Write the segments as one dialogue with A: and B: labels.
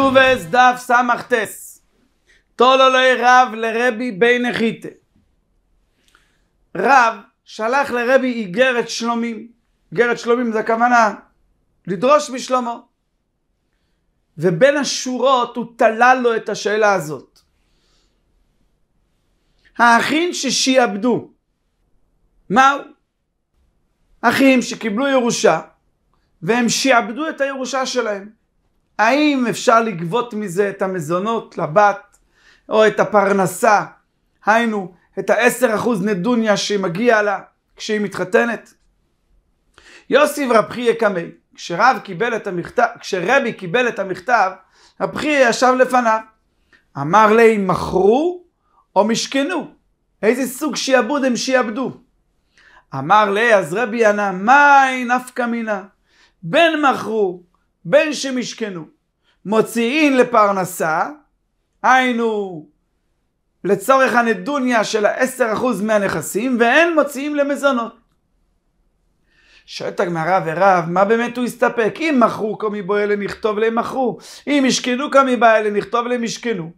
A: כתובס דף סמכתס. תולו לי לא רב לרבי בי נחיתה. רב שלח לרבי איגרת שלומים. איגרת שלומים זה הכוונה לדרוש משלמה. ובין השורות הוא תלה לו את השאלה הזאת. האחים ששיעבדו, מהו? אחים שקיבלו ירושה והם שיעבדו את הירושה שלהם. האם אפשר לגבות מזה את המזונות לבת או את הפרנסה, היינו, את ה-10% נדוניה שמגיע לה כשהיא מתחתנת? יוסי רב חייא קמי, כשרב קיבל את המכתב, כשרבי קיבל את המכתב, רב חייא ישב לפניו. אמר לי, מכרו או משכנו? איזה סוג שיעבוד הם שיעבדו? אמר לי, אז רבי ענה, מאי נפקא מינה? בין מכרו בין שמשכנו. מוציאין לפרנסה, היינו לצורך הנדוניה של ה-10% מהנכסים, והן מוציאים למזונות. שואלת הגמרא ורב, מה באמת הוא הסתפק? אם מכרו כמי בו אלה נכתוב להם מכרו, אם ישכנו בו אלה נכתוב להם ישכנו.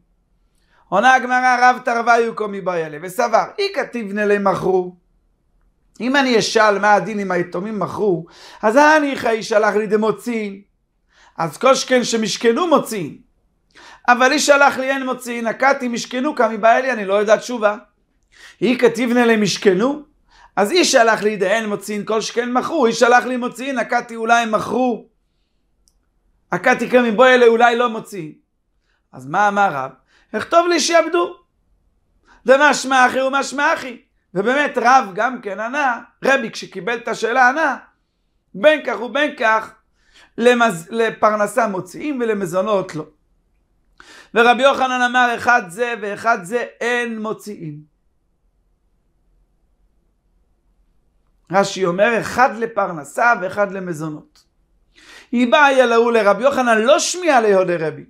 A: עונה הגמרא רב תרוויו כמי בו אלה, וסבר, איכא תבנה להם מכרו. אם אני אשאל מה הדין אם היתומים מכרו, אז אני חי שלח לי דמוציא. אז כל שכן שמשכנו מוציאין. אבל איש הלך לי אין מוציאין, נקעתי משכנו כמי בא אלי, אני לא יודע תשובה. היא כתיבנה לי משכנו, אז איש הלך לי דהן מוציאין, כל שכן מכרו, איש הלך לי מוציאין, נקעתי אולי מכרו. נקעתי כמי בא אלי אולי לא מוציאין. אז מה אמר רב? הכתוב לי שיעבדו. שמע אחי ומה שמע אחי. ובאמת רב גם כן ענה, רבי כשקיבל את השאלה ענה, בין כך ובין כך למז... לפרנסה מוציאים ולמזונות לא. ורבי יוחנן אמר, אחד זה ואחד זה אין מוציאים. רש"י אומר, אחד לפרנסה ואחד למזונות. היבה באה היה להוא לרבי יוחנן, לא שמיע ליהו דרבי.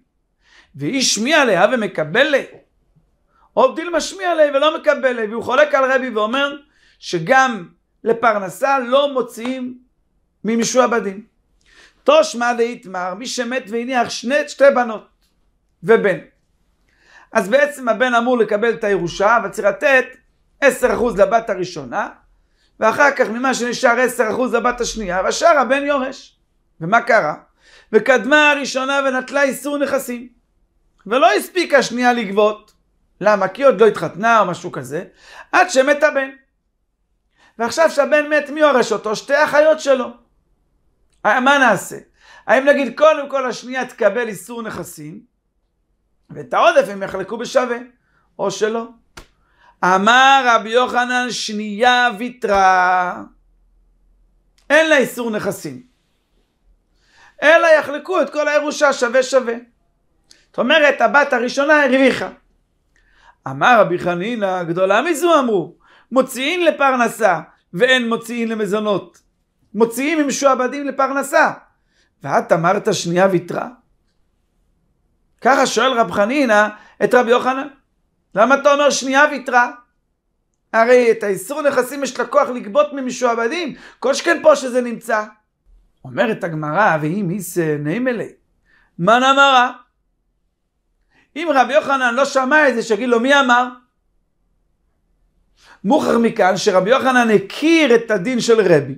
A: והיא שמיע ליה ומקבל ליה. עובדיל משמיע ליה ולא מקבל ליה, והוא חולק על רבי ואומר שגם לפרנסה לא מוציאים ממשועבדים. תושמע דאיתמר, מי שמת והניח שני, שתי בנות ובן. אז בעצם הבן אמור לקבל את הירושה, אבל צריך לתת 10% לבת הראשונה, ואחר כך ממה שנשאר 10% לבת השנייה, והשאר הבן יורש. ומה קרה? וקדמה הראשונה ונטלה איסור נכסים. ולא הספיקה השנייה לגבות. למה? כי עוד לא התחתנה או משהו כזה, עד שמת הבן. ועכשיו שהבן מת, מי יורש אותו? שתי אחיות שלו. אה, מה נעשה? האם נגיד קודם כל השנייה תקבל איסור נכסים, ואת העודף הם יחלקו בשווה, או שלא. אמר רבי יוחנן שנייה ויתרה, אין לה איסור נכסים, אלא יחלקו את כל הירושה שווה שווה. זאת אומרת, הבת הראשונה הרוויחה. אמר רבי חנינא, גדולה מזו אמרו, מוציאין לפרנסה ואין מוציאין למזונות. מוציאים ממשועבדים לפרנסה. ואת אמרת שנייה ויתרה? ככה שואל רב חנינא את רבי יוחנן. למה אתה אומר שנייה ויתרה? הרי את האיסור נכסים יש לקוח לגבות ממשועבדים, כל שכן פה שזה נמצא. אומרת הגמרא, ואם איס נעימלה, מה נאמרה? אם רבי יוחנן לא שמע את זה, שיגיד לו מי אמר? מוכר מכאן שרבי יוחנן הכיר את הדין של רבי,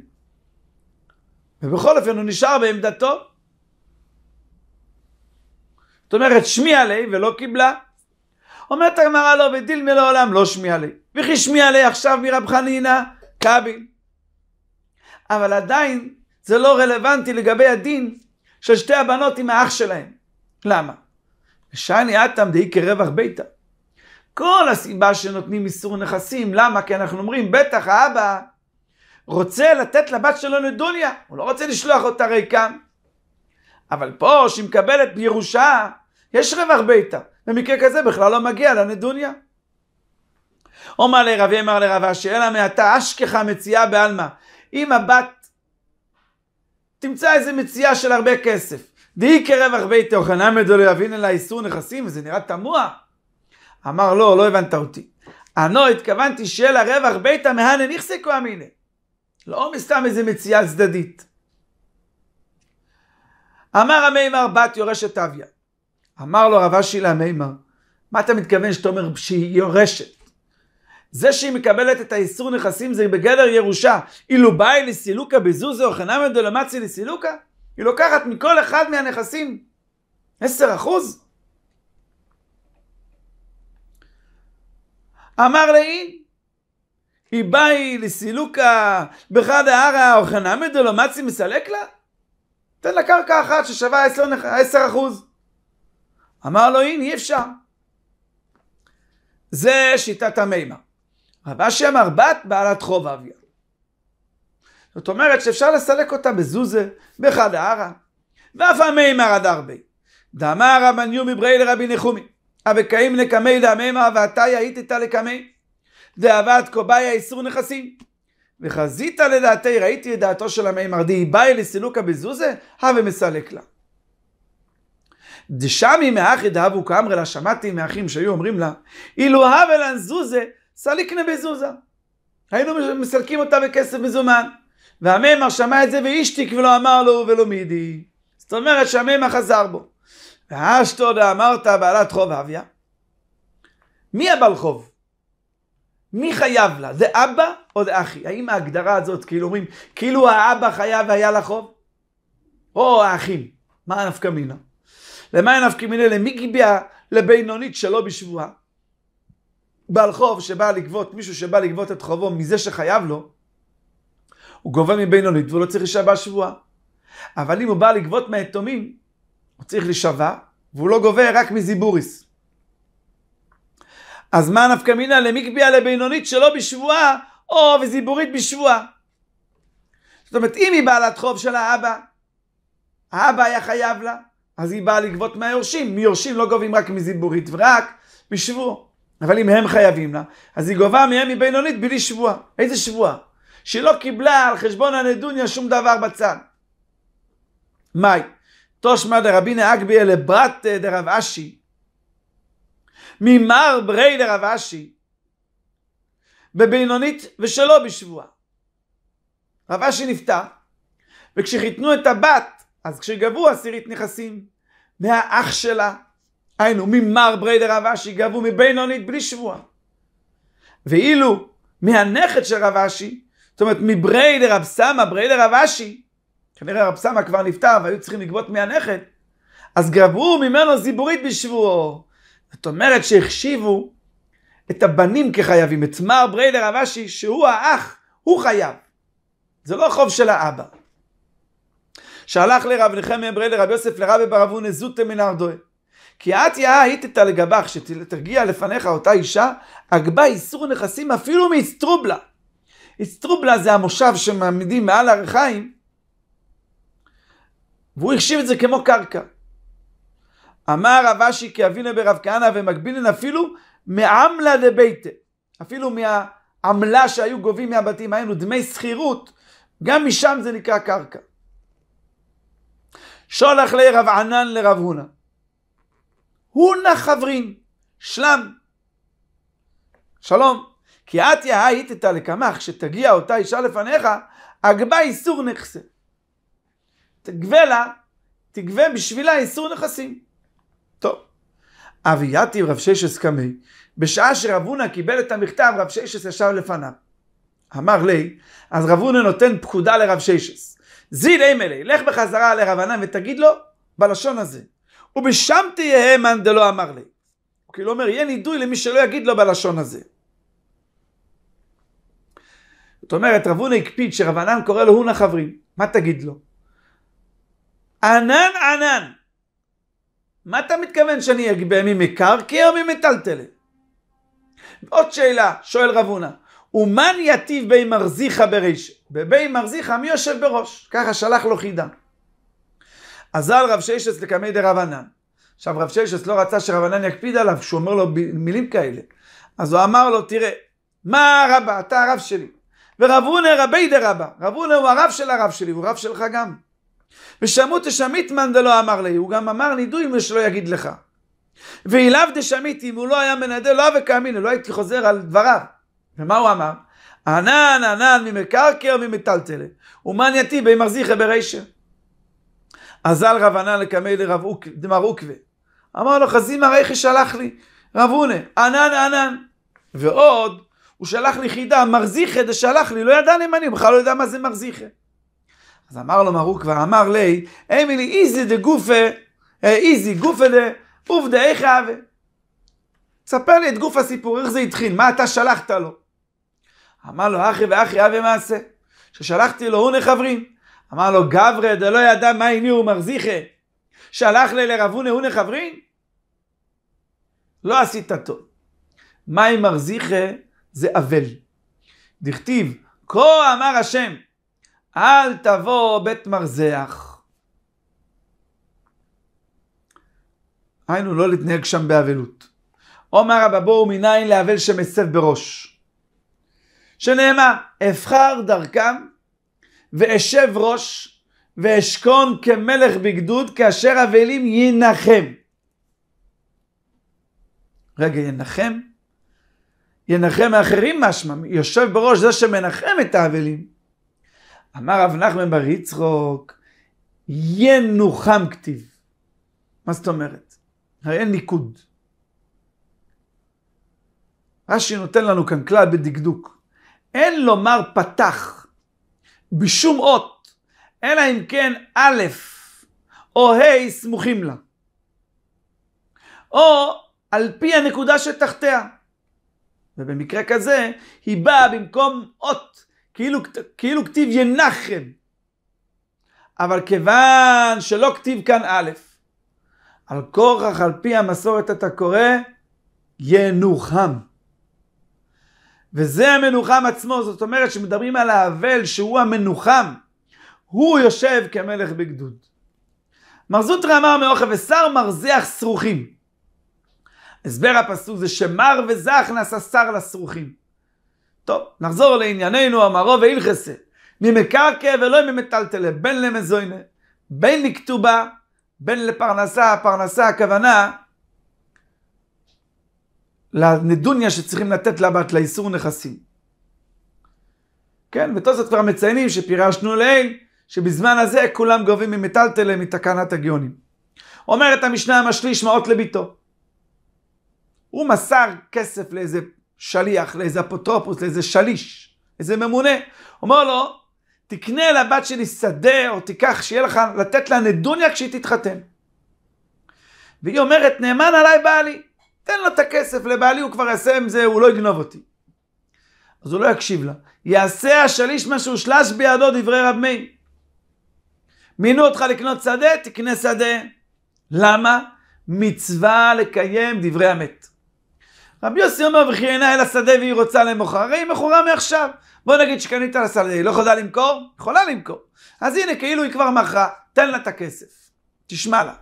A: ובכל אופן הוא נשאר בעמדתו. זאת אומרת, שמיע לי ולא קיבלה. אומרת הגמרא לו, לא, ודילמה לעולם לא שמיע לי. וכי שמיע לי עכשיו מרב חנינא קבין. אבל עדיין זה לא רלוונטי לגבי הדין של שתי הבנות עם האח שלהם. למה? שאני אטם דהי כרווח ביתה. כל הסיבה שנותנים איסור נכסים, למה? כי אנחנו אומרים, בטח האבא רוצה לתת לבת שלו נדוניה, הוא לא רוצה לשלוח אותה ריקה. אבל פה, שהיא מקבלת ירושה, יש רווח ביתה. במקרה כזה בכלל לא מגיע לה נדוניה. אומר לרבי, אמר לרבה, שאלה מעתה אשכחה מציאה בעלמא. אם הבת תמצא איזה מציאה של הרבה כסף, דהי כרווח ביתה, אוכנה מדולו יבין אלא איסור נכסים, וזה נראה תמוה. אמר לא, לא הבנת אותי. אנו התכוונתי שיהיה לה רווח ביתה מהנה נכסי כה אמיניה. לא מסתם איזה מציאה צדדית. אמר המימר בת יורשת אביה. אמר לו רב אשי להמימר, מה אתה מתכוון שאתה אומר שהיא יורשת? זה שהיא מקבלת את האיסור נכסים זה בגדר ירושה. אילו באי לסילוקה בזוזו, חנמי דולמצי לסילוקה, היא לוקחת מכל אחד מהנכסים 10 אחוז. אמר לאין, היא באה לסילוקה בחד דהרה או חנמי מצי מסלק לה? תן לה קרקע אחת ששווה 10 אחוז. אמר לו, הנה, אי אפשר. זה שיטת המימה. רב אשי אמר, בת בעלת חוב אביה. זאת אומרת שאפשר לסלק אותה בזוזה, בחד דהרה. ואף המימה רד הרבה. דאמר רבן יומי ברי לרבי נחומי. אבקאים לקמי דאמימה ועתה יאית איתה לקמי. דאבת קובעיה איסור נכסים. וחזית לדעתי, ראיתי את דעתו של המימר, דהי באי לסילוקה בזוזה, הווה מסלק לה. דשמי מאחי דאבו קאמרי לה, שמעתי מאחים שהיו אומרים לה, אילו הווה לן זוזה, סליקנה בזוזה. היינו מסלקים אותה בכסף מזומן. והמימר שמע את זה ואישתיק ולא אמר לו ולא מידי. זאת אומרת שהמימר חזר בו. ואשתו דאמרת בעלת חוב אביה. מי הבעל חוב? מי חייב לה? זה אבא או זה אחי? האם ההגדרה הזאת, כאילו אומרים, כאילו האבא חייב והיה לה חוב? או האחים? מה נפקא מינה? למה נפקא מינה? למי גיביה לבינונית שלא בשבועה? בעל חוב שבא לגבות, מישהו שבא לגבות את חובו מזה שחייב לו, הוא גובה מבינונית והוא לא צריך להישבע שבועה. אבל אם הוא בא לגבות מהיתומים, הוא צריך להישבע, והוא לא גובה רק מזיבוריס. אז מה נפקא מינא למקביה לבינונית שלא בשבועה, או וזיבורית בשבועה. זאת אומרת, אם היא בעלת חוב של האבא, האבא היה חייב לה, אז היא באה לגבות מהיורשים. מיורשים לא גובים רק מזיבורית, ורק משבוע. אבל אם הם חייבים לה, אז היא גובה מהם מבינונית בלי שבועה. איזה שבועה? שלא קיבלה על חשבון הנדוניה שום דבר בצד. מאי, תושמא דרבי נהג בי אלה ברת אה, דרב אשי, ממר ברי דרב אשי, בבינונית ושלא בשבועה. רב אשי נפטר, וכשחיתנו את הבת, אז כשגבו עשירית נכסים מהאח שלה, היינו ממר ברי דרב אשי גבו מבינונית בלי שבועה. ואילו מהנכד של רב אשי, זאת אומרת מברי דרב סמא, ברי דרב אשי, כנראה רב סמא כבר נפטר והיו צריכים לגבות מהנכד, אז גבו ממנו זיבורית בשבועו. זאת אומרת שהחשיבו את הבנים כחייבים, את מר בריילר אבשי, שהוא האח, הוא חייב. זה לא חוב של האבא. שהלך לרב נחמיה בריילר רב יוסף לרבי אבו נזוטה מן ארדואה. כי את יאה היטת לגבך, שתרגיע לפניך אותה אישה, אגבה איסור נכסים אפילו מאיסטרובלה. איסטרובלה זה המושב שמעמידים מעל הר והוא החשיב את זה כמו קרקע. אמר רב אשי כי אבינו ברב כהנא ומקבילין אפילו מעמלה דביתה. אפילו מהעמלה שהיו גובים מהבתים, היינו דמי שכירות, גם משם זה נקרא קרקע. שולח ליה רב ענן לרב הונא. הונא חברין, שלם. שלום. כי את עתיה את לקמח, שתגיע אותה אישה לפניך, אגבה איסור נכסה. תגבה לה, תגבה בשבילה איסור נכסים. אביאתי רב ששס קמי, בשעה שרב הונא קיבל את המכתב, רב ששס ישב לפניו. אמר לי, אז רב הונא נותן פקודה לרב ששס. זיל אימלי, לך בחזרה לרב הנאי ותגיד לו בלשון הזה. ובשם תהיה המן דלא אמר לי. הוא לא כאילו אומר, יהיה נידוי למי שלא יגיד לו בלשון הזה. זאת אומרת, רב הונא הקפיד שרב הנאי קורא לו הונא חברים. מה תגיד לו? ענן ענן. מה אתה מתכוון שאני אגבה ממקרקעי או ממטלטלה? עוד שאלה, שואל רב הונא, ומן יטיב בי מרזיחה בריש? בבי מרזיחה מי יושב בראש? ככה שלח לו חידה. אזל רב ששת לקמי דרבנן. עכשיו רב ששת לא רצה שרבנן יקפיד עליו, שהוא אומר לו מילים כאלה. אז הוא אמר לו, תראה, מה רבה, אתה הרב שלי. ורב הונא רבי דרבה, רב הונא הוא הרב של הרב שלי, הוא רב שלך גם. ושמות תשמית מן דלא אמר לי, הוא גם אמר נידוי מה שלא יגיד לך. ואילב דשמית, אם הוא לא היה מנדה, לא וקאמינו, לא הייתי חוזר על דבריו. ומה הוא אמר? ענן ענן ממקרקר ממטלטלה, ומאן יתיב בי במרזיחה ברישה. אזל רב ענן לקמי לרב דמר עוקווה. אמר לו, חזימה רייכי שלח לי, רב הונה, ענן ענן. ועוד, הוא שלח לי חידה, מרזיחה דשלח לי, לא ידע אני, בכלל לא יודע מה זה מרזיחה. אז אמר לו מרוק ואמר לי, אמילי איזי דה גופה, אה, איזי גופה דה, אוף דה איך אהבה. תספר לי את גוף הסיפור, איך זה התחיל, מה אתה שלחת לו. אמר לו, אחי ואחי אהבה מעשה. ששלחתי לו הונה חברים. אמר לו, גברה דלא ידע מה איני הוא מרזיכה, שלח לי לרב הונה הונה חברים? לא עשית טוב. מה עם מרזיכה? זה אבל. דכתיב, כה אמר השם, אל תבוא בית מרזח. היינו, לא להתנהג שם באבלות. אומר רבא בואו מניין לאבל שמסב בראש. שנאמר, אבחר דרכם ואשב ראש ואשכון כמלך בגדוד כאשר אבלים ינחם. רגע, ינחם? ינחם האחרים משמע, יושב בראש זה שמנחם את האבלים. אמר רב נחמן בר יצרוק, ינוחם כתיב. מה זאת אומרת? הרי אין ניקוד. רש"י נותן לנו כאן כלל בדקדוק. אין לומר פתח בשום אות, אלא אם כן א' או ה' סמוכים לה. או על פי הנקודה שתחתיה. ובמקרה כזה, היא באה במקום אות כאילו, כאילו כתיב ינחם. אבל כיוון שלא כתיב כאן א', על כורח על פי המסורת אתה קורא ינוחם. וזה המנוחם עצמו, זאת אומרת שמדברים על האבל שהוא המנוחם. הוא יושב כמלך בגדוד. מרזוטרא אמר מאוכל ושר מרזח שרוכים. הסבר הפסוק זה שמר וזך נעשה שר לשרוכים. טוב, נחזור לענייננו, אמרו ואילכסה. ממקרקע ולא ממטלטלה, בין למזוינה, בין לכתובה, בין לפרנסה, פרנסה הכוונה לנדוניה שצריכים לתת לבת, לאיסור נכסים. כן, ותוספות כבר מציינים שפירשנו לעיל, שבזמן הזה כולם גובים ממטלטלה מתקנת הגאונים. אומרת המשנה המשליש מעות לביתו. הוא מסר כסף לאיזה שליח, לאיזה אפוטרופוס, לאיזה שליש, איזה ממונה. אומר לו, תקנה לבת שלי שדה, או תיקח, שיהיה לך, לתת לה נדוניה כשהיא תתחתן. והיא אומרת, נאמן עליי בעלי, תן לו את הכסף לבעלי, הוא כבר יעשה עם זה, הוא לא יגנוב אותי. אז הוא לא יקשיב לה. יעשה השליש מה שהושלש בידו דברי רב מאיר. מינו אותך לקנות שדה, תקנה שדה. למה? מצווה לקיים דברי המת. רבי יוסי אומר, וכי אינה אל השדה והיא רוצה למוכר, הרי היא מכורה מעכשיו. בוא נגיד שקנית על השדה, היא לא יכולה למכור? יכולה למכור. אז הנה, כאילו היא כבר מכרה, תן לה את הכסף. תשמע לה.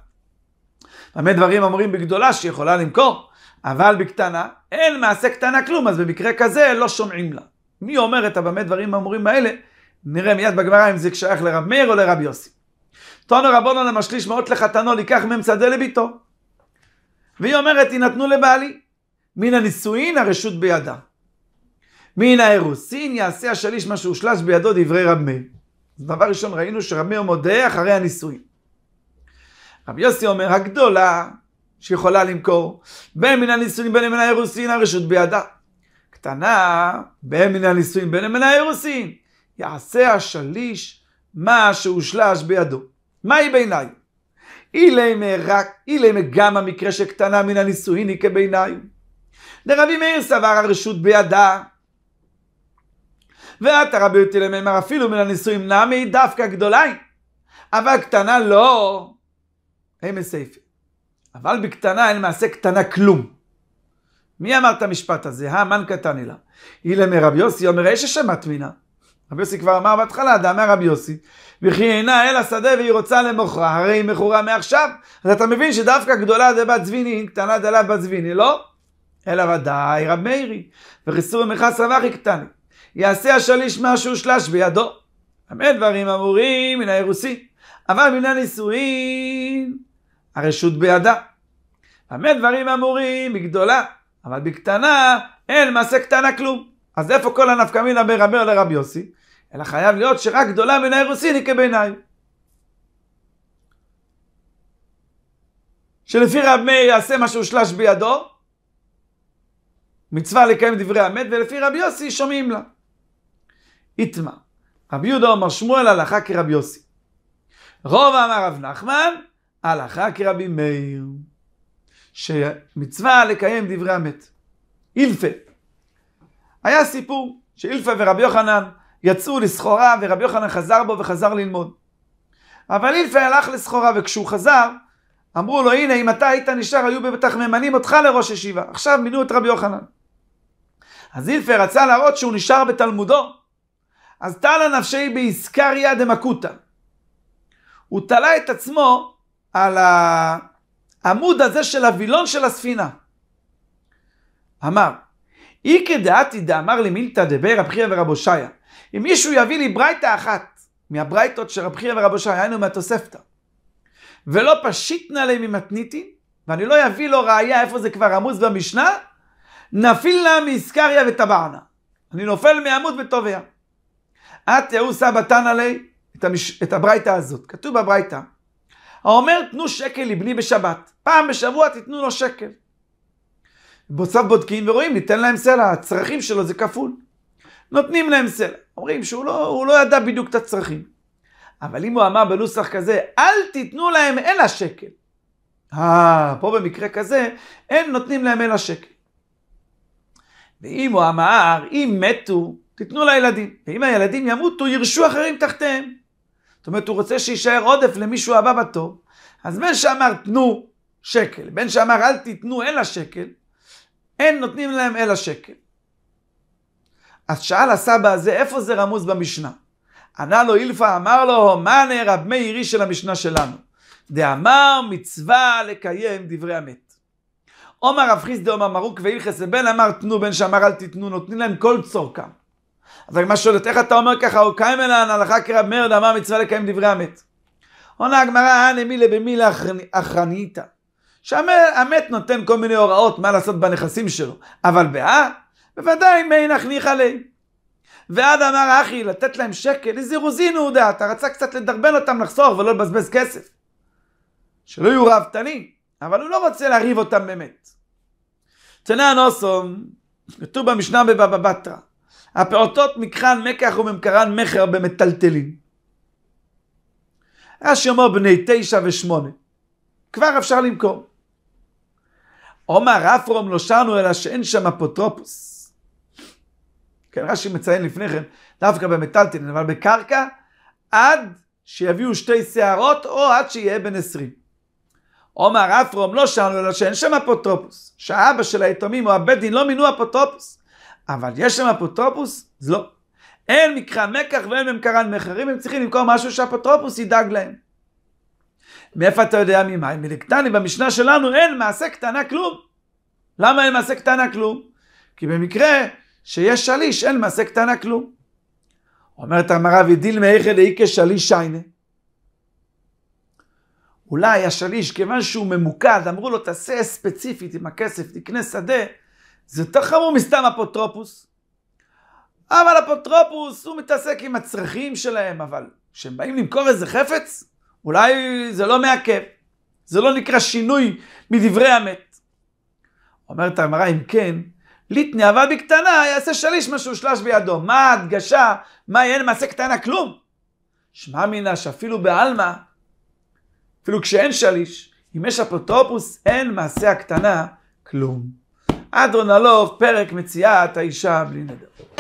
A: במה דברים אומרים בגדולה שהיא יכולה למכור, אבל בקטנה, אין מעשה קטנה כלום, אז במקרה כזה לא שומעים לה. מי אומר את הבמה דברים האמורים האלה? נראה מיד בגמרא אם זה שייך לרב מאיר או לרב יוסי. תונו רבונו למשליש מאות לחתנו, לקח ממצדה לביתו. והיא אומרת, יינתנו לבעלי. מן הנישואין הרשות בידה. מן האירוסין יעשה השליש מה שהושלש בידו דברי רב מאיר. אז דבר ראשון ראינו שרב מאיר מודה אחרי הנישואין. רב יוסי אומר, הגדולה שיכולה למכור, בין מן הנישואין בין מן האירוסין הרשות בידה. קטנה, בין מן הנישואין בין מן האירוסין. יעשה השליש מה שהושלש בידו. מהי בעיניי? אילי מרק, אילי מגם המקרה שקטנה מן הנישואין היא כבעיניי. דרבי מאיר סבר הרשות בידה. ואתה רבי אותי למימר אפילו מן הנישואים נמי דווקא גדוליים. אבל קטנה לא, הם מסייפי. אבל בקטנה אין מעשה קטנה כלום. מי אמר את המשפט הזה? המן קטן לה. אילם רבי יוסי אומר, יש השם מטמינה. רבי יוסי כבר אמר בהתחלה, דאמר רבי יוסי, וכי אינה אל השדה והיא רוצה למוכרה, הרי היא מכורה מעכשיו. אז אתה מבין שדווקא גדולה דבת זביני, קטנה דלה בת זביני, לא? אלא ודאי רב מאירי, וכיסור ומכס רבחי קטני. יעשה השליש מה שהושלש בידו. במה דברים אמורים מן האירוסין, אבל מן הנישואין הרשות בידה. במה דברים אמורים מגדולה, אבל בקטנה אין מעשה קטנה כלום. אז איפה כל הנפקא מינה בין רבי לרב יוסי? אלא חייב להיות שרק גדולה מן האירוסין היא כביניים. שלפי רב מאיר יעשה מה שהושלש בידו, מצווה לקיים דברי המת, ולפי רבי יוסי שומעים לה. איתמה, רבי יהודה אמר שמואל הלכה כרבי יוסי. רוב אמר רב נחמן, הלכה כרבי מאיר. שמצווה לקיים דברי המת. אילפה. היה סיפור שאילפה ורבי יוחנן יצאו לסחורה, ורבי יוחנן חזר בו וחזר ללמוד. אבל אילפה הלך לסחורה, וכשהוא חזר, אמרו לו, הנה, אם אתה היית נשאר, היו בטח ממנים אותך לראש ישיבה. עכשיו מינו את רבי יוחנן. אז זילפר רצה להראות שהוא נשאר בתלמודו. אז תלה נפשי באיסקריה דמקותא. הוא תלה את עצמו על העמוד הזה של הווילון של הספינה. אמר, אי כדעתי דאמר לי מילתא דבר רב חייא ורבו הושעיה. אם מישהו יביא לי ברייתא אחת מהברייתות של רב חייא ורבו הושעיה, היינו מהתוספתא, ולא פשיטנה לי ממתניתין, ואני לא אביא לו ראייה איפה זה כבר עמוס במשנה, נפיל לה מאיסקריה וטבענה. אני נופל מעמוד וטובע. את יאו סבא תנא לי את, המש... את הברייתא הזאת. כתוב בברייתא, האומר תנו שקל לבני בשבת. פעם בשבוע תיתנו לו שקל. בוצב בודקים ורואים, ניתן להם סלע, הצרכים שלו זה כפול. נותנים להם סלע. אומרים שהוא לא, לא ידע בדיוק את הצרכים. אבל אם הוא אמר בנוסח כזה, אל תיתנו להם אלא שקל. אה, פה במקרה כזה, אין נותנים להם אלא שקל. ואם הוא אמר, אם מתו, תיתנו לילדים. ואם הילדים ימותו, ירשו אחרים תחתיהם. זאת אומרת, הוא רוצה שיישאר עודף למישהו הבא בתור. אז בין שאמר תנו שקל, בין שאמר אל תיתנו אלא שקל, אין נותנים להם אלא שקל. אז שאל הסבא הזה, איפה זה רמוז במשנה? ענה לו אילפא, אמר לו, מאנה רב מאירי של המשנה שלנו. דאמר מצווה לקיים דברי המת. עומר רב חיסדה עומר מרוק ואילכס לבן אמר תנו בן שאמר אל תתנו נותנים להם כל צורכם. אז הגמרא שואלת איך אתה אומר ככה או קיים אלן הלכה כרב מאיר דאמר מצווה לקיים דברי המת. עונה הגמרא אנא מילה במילה אחרניתא. שהמת נותן כל מיני הוראות מה לעשות בנכסים שלו אבל באה בוודאי מינך ניחא ליה. ועד אמר אחי לתת להם שקל, איזה רוזין הוא דעת רצה קצת לדרבן אותם לחסוך ולא לבזבז כסף. שלא יהיו ראוותנים, אבל הוא לא רוצה להרעיב אותם באמת. תנא הנוסום, כתוב במשנה בבבא בתרא, הפעוטות מכחן מקח וממכרן מכר במטלטלין. רש"י אומר בני תשע ושמונה, כבר אפשר למכור. עומר אפרום לא שרנו אלא שאין שם אפוטרופוס. כן, רש"י מציין לפני כן, דווקא במטלטלין, אבל בקרקע, עד שיביאו שתי שערות או עד שיהיה בן עשרים. עומר אפרום לא שאלנו אלא שאין שם אפוטרופוס, שהאבא של היתומים או הבית דין לא מינו אפוטרופוס, אבל יש שם אפוטרופוס? אז לא. אין מקרן מקח ואין ממקרן מחרים, הם צריכים למכור משהו שאפוטרופוס ידאג להם. מאיפה אתה יודע ממה? מלקטני במשנה שלנו אין מעשה קטנה כלום. למה אין מעשה קטנה כלום? כי במקרה שיש שליש אין מעשה קטנה כלום. אומרת המרא ודיל מאיכל איכה שליש שיינה. אולי השליש, כיוון שהוא ממוקד, אמרו לו, תעשה ספציפית עם הכסף, תקנה שדה, זה יותר חמור מסתם אפוטרופוס. אבל אפוטרופוס, הוא מתעסק עם הצרכים שלהם, אבל כשהם באים למכור איזה חפץ, אולי זה לא מעכב. זה לא נקרא שינוי מדברי המת. אומרת הגמרא, אם כן, ליטני אבל בקטנה יעשה שליש מה שהושלש בידו. מה ההדגשה? מה אין מעשה קטנה? כלום. שמע מינה שאפילו בעלמא אפילו כשאין שליש, אם יש אפוטרופוס, אין מעשה הקטנה כלום. אדרונלוב, פרק מציאת האישה בלי נדר.